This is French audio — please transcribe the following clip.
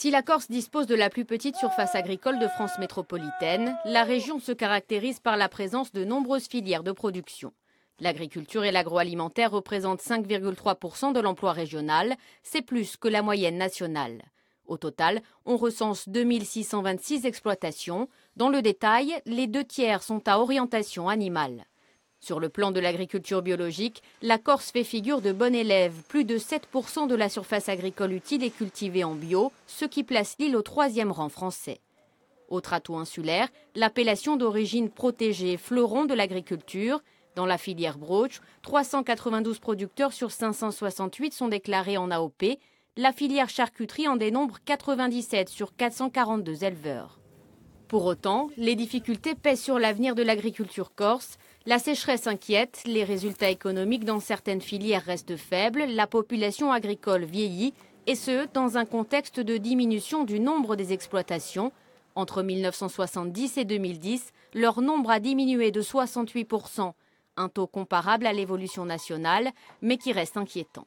Si la Corse dispose de la plus petite surface agricole de France métropolitaine, la région se caractérise par la présence de nombreuses filières de production. L'agriculture et l'agroalimentaire représentent 5,3% de l'emploi régional, c'est plus que la moyenne nationale. Au total, on recense 2626 exploitations. Dans le détail, les deux tiers sont à orientation animale. Sur le plan de l'agriculture biologique, la Corse fait figure de bon élève. Plus de 7% de la surface agricole utile est cultivée en bio, ce qui place l'île au troisième rang français. Autre atout insulaire, l'appellation d'origine protégée, fleuron de l'agriculture. Dans la filière broche, 392 producteurs sur 568 sont déclarés en AOP. La filière charcuterie en dénombre 97 sur 442 éleveurs. Pour autant, les difficultés pèsent sur l'avenir de l'agriculture corse. La sécheresse inquiète, les résultats économiques dans certaines filières restent faibles, la population agricole vieillit, et ce, dans un contexte de diminution du nombre des exploitations. Entre 1970 et 2010, leur nombre a diminué de 68%, un taux comparable à l'évolution nationale, mais qui reste inquiétant.